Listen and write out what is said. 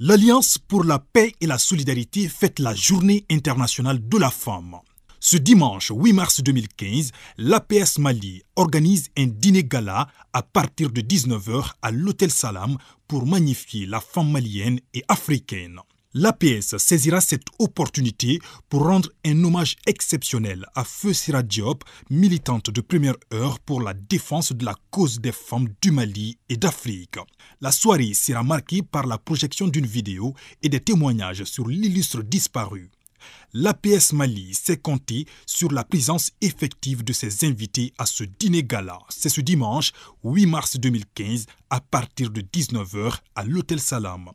L'Alliance pour la paix et la solidarité fête la journée internationale de la femme. Ce dimanche 8 mars 2015, l'APS Mali organise un dîner gala à partir de 19h à l'Hôtel Salam pour magnifier la femme malienne et africaine. L'APS saisira cette opportunité pour rendre un hommage exceptionnel à Feu Sira Diop, militante de première heure pour la défense de la cause des femmes du Mali et d'Afrique. La soirée sera marquée par la projection d'une vidéo et des témoignages sur l'illustre disparu. L'APS Mali s'est compté sur la présence effective de ses invités à ce dîner gala. C'est ce dimanche 8 mars 2015 à partir de 19h à l'Hôtel Salam.